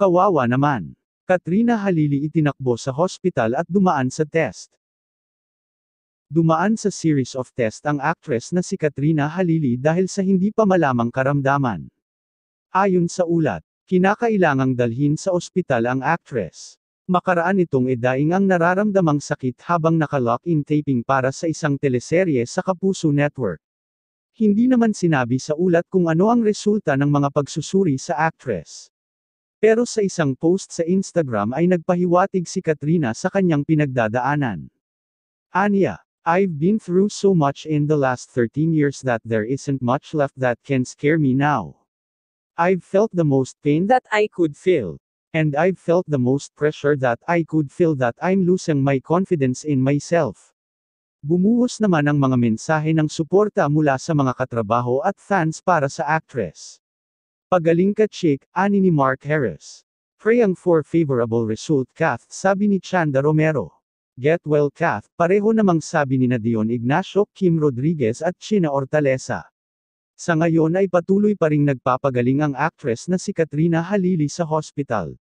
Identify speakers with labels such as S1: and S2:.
S1: Kawawa naman. Katrina Halili itinakbo sa hospital at dumaan sa test. Dumaan sa series of test ang actress na si Katrina Halili dahil sa hindi pa malamang karamdaman. Ayon sa ulat, kinakailangang dalhin sa ospital ang actress. Makaraan itong edaing ang nararamdamang sakit habang naka lock in taping para sa isang teleserye sa Kapuso Network. Hindi naman sinabi sa ulat kung ano ang resulta ng mga pagsusuri sa actress. Pero sa isang post sa Instagram ay nagpahiwatig si Katrina sa kanyang pinagdadaanan. Anya, I've been through so much in the last 13 years that there isn't much left that can scare me now. I've felt the most pain that I could feel. And I've felt the most pressure that I could feel that I'm losing my confidence in myself. Bumuhos naman ang mga mensahe ng suporta mula sa mga katrabaho at fans para sa actress. Pagaling ka chick, ani ni Mark Harris. Prayang for favorable result Kath, sabi ni Chanda Romero. Get well Kath, pareho namang sabi ni Nadion Ignacio, Kim Rodriguez at China Ortalesa. Sa ngayon ay patuloy pa ring nagpapagaling ang actress na si Katrina Halili sa hospital.